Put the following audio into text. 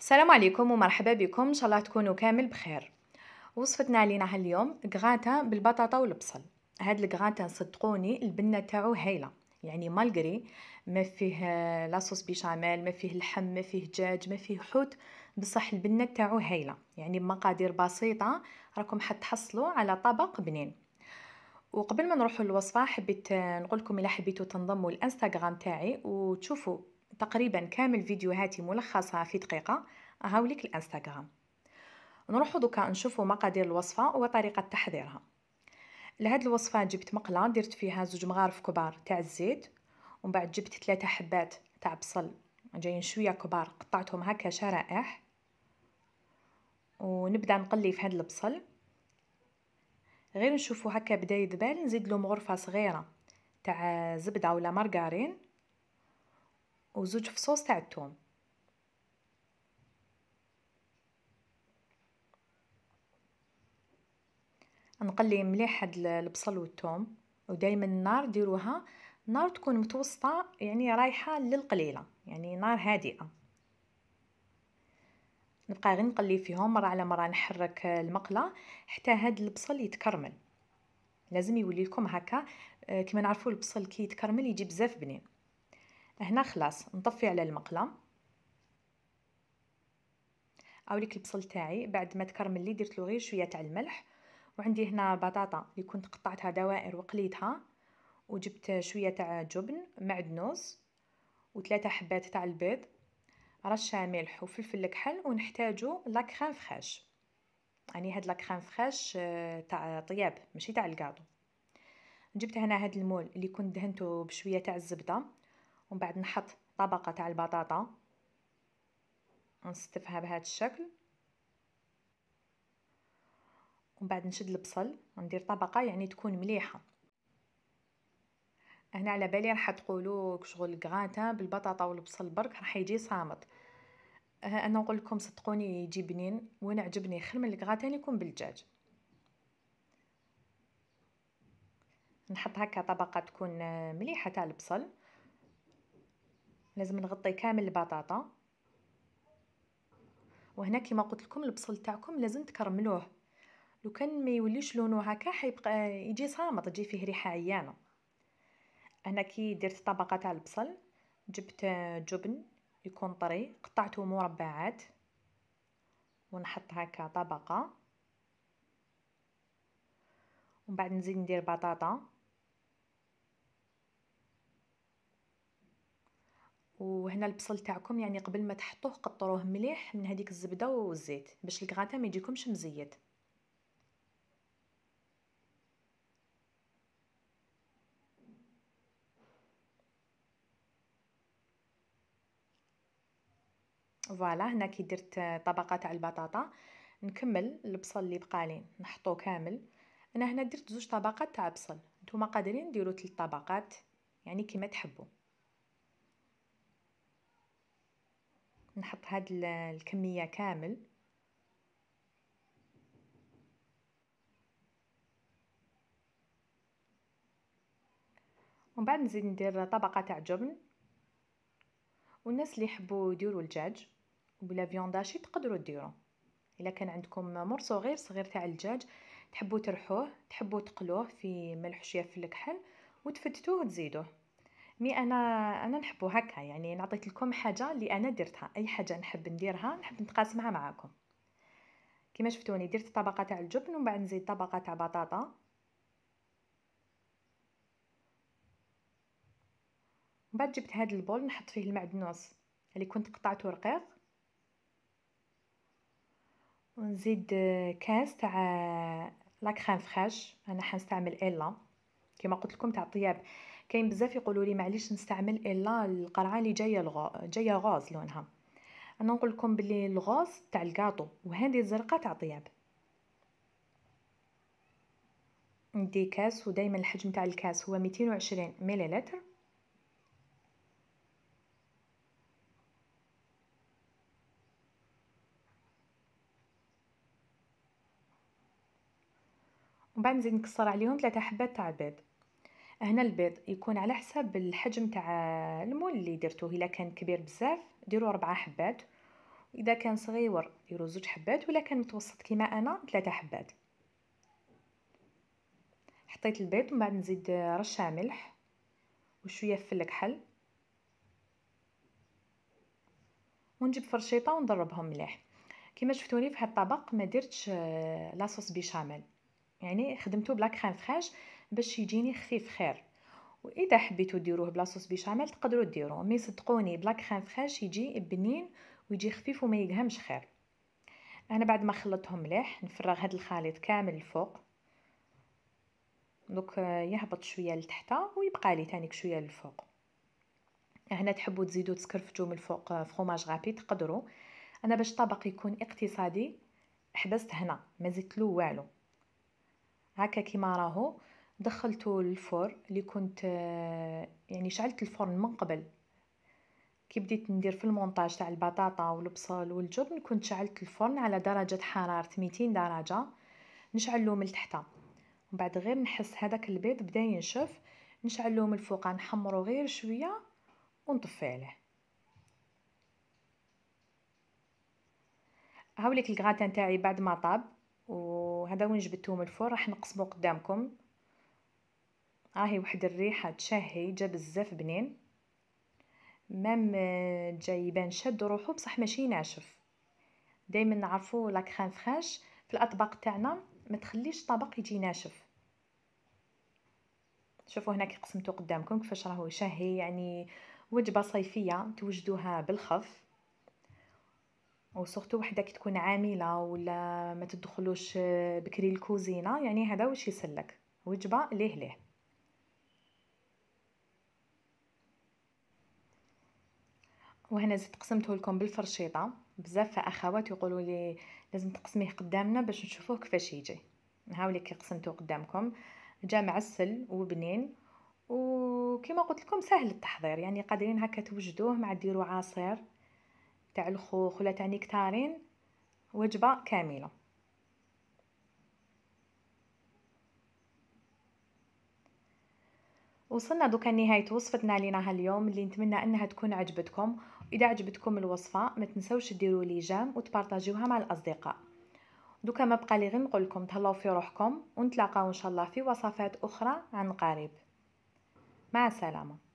السلام عليكم ومرحبا بكم ان شاء الله تكونوا كامل بخير وصفتنا علينا هاليوم غراتا بالبطاطا والبصل هاد الغراتا صدقوني البنه تاعو هايله يعني مالغري ما فيه لاصوص بيشاميل ما فيه لحم ما فيه دجاج ما فيه حوت بصح البنه تاعو هايله يعني بمقادير بسيطه راكم حتحصلوا على طبق بنين وقبل ما نروحوا للوصفه حبيت نقول لكم الا حبيتوا تنضموا الانستغرام تاعي وتشوفوا تقريبا كامل فيديوهاتي ملخصة في دقيقة هاوليك الانستغرام نروحو دوكا نشوفو مقادير الوصفة وطريقة تحضيرها لهاد الوصفة جبت مقلة درت فيها زوج مغارف كبار تاع الزيت ومن بعد جبت ثلاثة حبات تاع بصل جايين شوية كبار قطعتهم هكا شرائح ونبدا نقلي في هاد البصل غير نشوفو هكا بدا يذبال نزيد له مغرفه صغيرة تاع زبدة ولا مارغارين وزوج فصوص تاع الثوم نقلي مليح هاد البصل والثوم ودائما النار ديروها نار تكون متوسطه يعني رايحه للقليله يعني نار هادئه نبقى غير نقلي فيهم مره على مره نحرك المقله حتى هاد البصل يتكرمل لازم يولي لكم هكا آه، كما نعرفوا البصل كي يتكرمل يجي بزاف بنين هنا خلاص نطفي على المقله اوليك البصل تاعي بعد ما تكرمل لي درت له غير شويه تاع الملح وعندي هنا بطاطا اللي كنت قطعتها دوائر وقليتها وجبت شويه تاع جبن معدنوس وثلاثه حبات تاع البيض رشه ملح وفلفل الكحل ونحتاجو لا كريم فريش يعني هاد لا كريم فريش آه، تاع طياب ماشي تاع الكادو جبت هنا هاد المول اللي كنت دهنته بشويه تاع الزبده ومن بعد نحط طبقه تاع البطاطا نستفها بهذا الشكل ومن بعد نشد البصل وندير طبقه يعني تكون مليحه هنا على بالي راح تقولوا شغل غراتان بالبطاطا والبصل برك راح يجي صامت أه، انا نقول لكم صدقوني يجي بنين وانا عجبني خير من الغراتان يكون بالدجاج نحط هكا طبقه تكون مليحه تاع البصل لازم نغطي كامل البطاطا وهنا كما قلت لكم البصل تاعكم لازم تكرملوه لو كان ما يوليش لونه هكا حيبقى يجي صامت تجي فيه ريحه عيانه انا كي درت طبقه تاع البصل جبت جبن يكون طري قطعته مربعات ونحط هكا طبقه ومن بعد نزيد ندير بطاطا وهنا البصل تاعكم يعني قبل ما تحطوه قطروه مليح من هذيك الزبده والزيت باش الكغاتا ما يجيكمش مزيت فوالا هنا كي درت طبقه تاع البطاطا نكمل البصل اللي بقالي نحطوه كامل انا هنا درت زوج طبقات تاع بصل نتوما قادرين ديروا ثلاث طبقات يعني كيما تحبوا نحط هاد الكمية كامل ومن بعد نزيد ندير طبقة تاع جبن والناس اللي يحبوا يديروا الدجاج وبلا فيونداشي تقدروا ديرو الا كان عندكم مرصو غير صغير تاع الدجاج تحبوا ترحوه تحبوا تقلوه في ملح شويه في الكحل وتفتتوه وتزيدوه مي انا انا نحبو هكا يعني نعطيت لكم حاجه اللي انا درتها اي حاجه نحب نديرها نحب نتقاسمها معاكم كما شفتوني درت طبقه تاع الجبن ومن بعد نزيد طبقه تاع بطاطا من بعد جبت هذا البول نحط فيه المعدنوس اللي كنت قطعته رقيق ونزيد آه، كاس تاع آه، لا كريم فريش انا حنستعمل الا كما قلت لكم تاع الطياب كاين بزاف يقولوا لي معليش نستعمل الا القرعه اللي جايه الغا... جايه غاز لونها انا نقول لكم بلي الغاز تاع الكاطو وهذه الزرقاء تاع الطياب ندي كاس ودائما الحجم تاع الكاس هو 220 مليلتر وبعد نزيد نكسر عليهم ثلاثة حبات تاع بيض هنا البيض يكون على حسب الحجم تاع المول اللي درتوه الا كان كبير بزاف ديروا أربعة حبات اذا كان صغيور ديروا زوج حبات ولا كان متوسط كيما انا ثلاثة حبات حطيت البيض ومن بعد نزيد رشه ملح وشويه فلفل كحل ونجيب فرشيطه ونضربهم مليح كما شفتوني في هذا الطبق ما درتش آه، لاصوص بيشاميل يعني خدمته بلا كريم فريش باش يجيني خفيف خير واذا حبيتو ديروه بلا صوص بيشاميل تقدروا ديروه مي صدقوني بلا كريم فريش يجي بنين ويجي خفيف وما يقهمش خير انا بعد ما خلطتهم مليح نفرغ هذا الخليط كامل الفوق دوك آه، يهبط شويه لتحت ويبقى لي تانيك شويه للفوق هنا تحبوا تزيدوا تسكرفتو من الفوق آه، فروماج غابي تقدروا انا باش طبق يكون اقتصادي حبست هنا ما زدت له والو هكا كيما راهو دخلته للفرن اللي كنت آه، يعني شعلت الفرن من قبل كي بديت ندير في المونتاج تاع البطاطا والبصل والجبن كنت شعلت الفرن على درجه حراره 200 درجه نشعلو من تحت ومن بعد غير نحس هذاك البيض بدا ينشف نشعلو من الفوق نحمرو غير شويه ونطفي عليه هاوليك الكغاتان تاعي بعد ما طاب وهذا وين جبدته من الفرن راح نقسمو قدامكم اهي واحد الريحه تشهي جا بزاف بنين مام آه، جايبان يبان شاد روحو بصح ماشي ناشف دائما نعرفو لا كريم فريش في الاطباق تاعنا ما تخليش الطبق يجي ناشف شوفوا هنا كي قسمتو قدامكم كيفاش راهو يشهي يعني وجبه صيفيه توجدوها بالخف وسورتو وحده كي تكون عامله ولا ما تدخلوش آه، بكري الكوزينه يعني هذا واش يسلك وجبه ليه ليه وهنا زدت قسمته لكم بالفرشيطه بزاف اخوات يقولوا لي لازم تقسميه قدامنا باش نشوفوه كيفاش يجي هاولي كي قسمته قدامكم جا معسل وبنين وكما قلت لكم سهل التحضير يعني قادرين هكا توجدوه مع ديروا عصير تاع الخوخ ولا تاع نكتارين وجبه كامله وصلنا دوكا لنهاية وصفتنا لينا هاليوم اللي نتمنى انها تكون عجبتكم اذا عجبتكم الوصفه ما تنسوش ديروا لي جام وتبارطاجيوها مع الاصدقاء دوكا ما بقى لي غير نقول لكم تهلاو في روحكم ونتلاقاو ان شاء الله في وصفات اخرى عن قريب مع السلامه